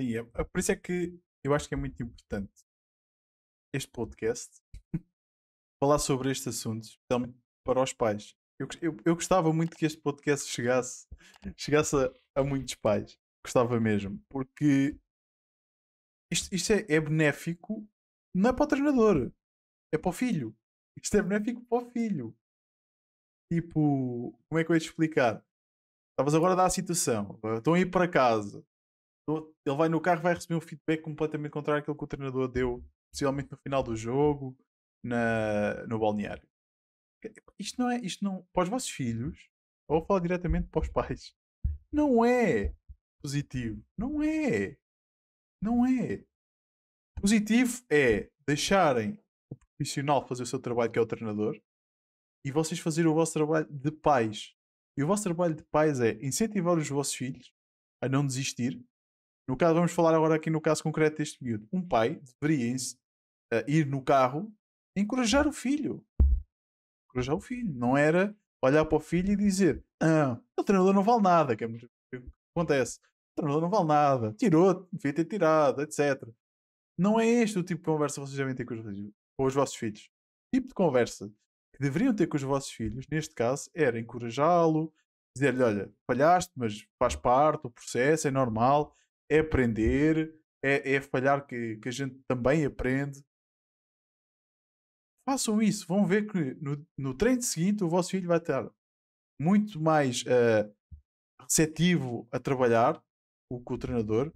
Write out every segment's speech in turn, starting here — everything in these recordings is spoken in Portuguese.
Sim, é, é, por isso é que eu acho que é muito importante este podcast falar sobre este assunto, especialmente para os pais. Eu, eu, eu, gostava muito que este podcast chegasse, chegasse a, a muitos pais. Gostava mesmo, porque isto, isto é, é, benéfico, não é para o treinador, é para o filho. Isto é benéfico para o filho. Tipo, como é que eu ia te explicar? Estavas agora a dar a situação, ah, estão a ir para casa, ele vai no carro vai receber um feedback completamente contrário àquilo que o treinador deu, especialmente no final do jogo, na, no balneário. Isto não é, isto não, para os vossos filhos, ou vou falar diretamente para os pais, não é positivo. Não é. Não é. Positivo é deixarem o profissional fazer o seu trabalho, que é o treinador, e vocês fazerem o vosso trabalho de pais. E o vosso trabalho de pais é incentivar os vossos filhos a não desistir, no caso, vamos falar agora aqui no caso concreto deste miúdo. Um pai deveria uh, eh, ir no carro encorajar o filho. Encorajar o filho. Não era olhar para o filho e dizer: Ah, o treinador não vale nada, que é muito o que acontece. O treinador não vale nada, tirou, devia ter tirado, etc. Não é este o tipo de conversa que vocês devem ter com os, com os vossos filhos. O tipo de conversa que deveriam ter com os vossos filhos, neste caso, era encorajá-lo, dizer-lhe: Olha, falhaste, mas faz parte, o processo é normal, é aprender, é, é falhar que, que a gente também aprende. Façam isso, vão ver que no, no treino seguinte o vosso filho vai estar muito mais uh, receptivo a trabalhar o, com o treinador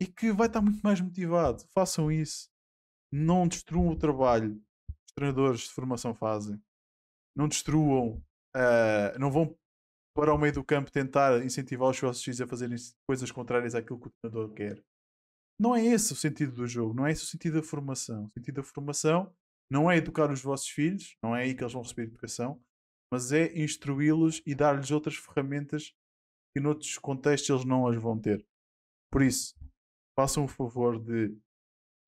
e que vai estar muito mais motivado. Façam isso. Não destruam o trabalho que os treinadores de formação fazem. Não destruam, uh, não vão para o meio do campo tentar incentivar os vossos filhos a fazerem coisas contrárias àquilo que o treinador quer. Não é esse o sentido do jogo, não é esse o sentido da formação. O sentido da formação não é educar os vossos filhos, não é aí que eles vão receber educação, mas é instruí-los e dar-lhes outras ferramentas que noutros contextos eles não as vão ter. Por isso, façam o favor de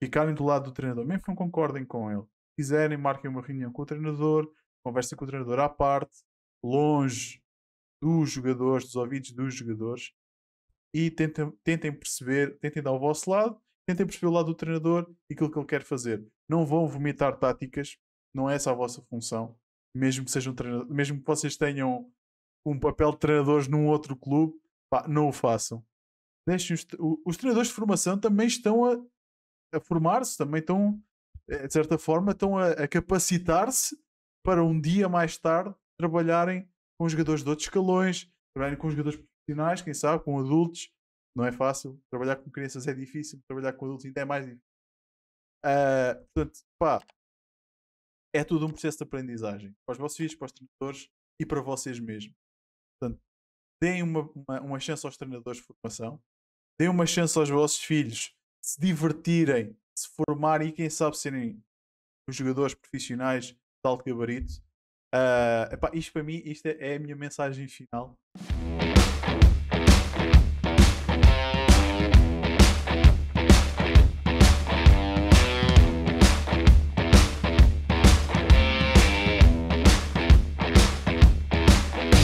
ficarem do lado do treinador, mesmo que não concordem com ele. Se quiserem, marquem uma reunião com o treinador, conversem com o treinador à parte, longe dos jogadores, dos ouvidos dos jogadores e tentem, tentem perceber, tentem dar o vosso lado, tentem perceber o lado do treinador e aquilo que ele quer fazer. Não vão vomitar táticas, não é essa a vossa função, mesmo que sejam treinador, mesmo que vocês tenham um papel de treinadores num outro clube, pá, não o façam. Deixem os, os treinadores de formação também estão a, a formar-se, também estão, eh, de certa forma, estão a, a capacitar-se para um dia mais tarde trabalharem com jogadores de outros escalões, trabalhem com jogadores profissionais, quem sabe, com adultos. Não é fácil. Trabalhar com crianças é difícil, trabalhar com adultos ainda é mais difícil. Uh, portanto, pá, é tudo um processo de aprendizagem para os vossos filhos, para os treinadores e para vocês mesmos. Portanto, deem uma, uma, uma chance aos treinadores de formação, deem uma chance aos vossos filhos se divertirem, se formarem e, quem sabe, serem os jogadores profissionais de alto gabarito. Uh, epá, isto para mim isto é, é a minha mensagem final.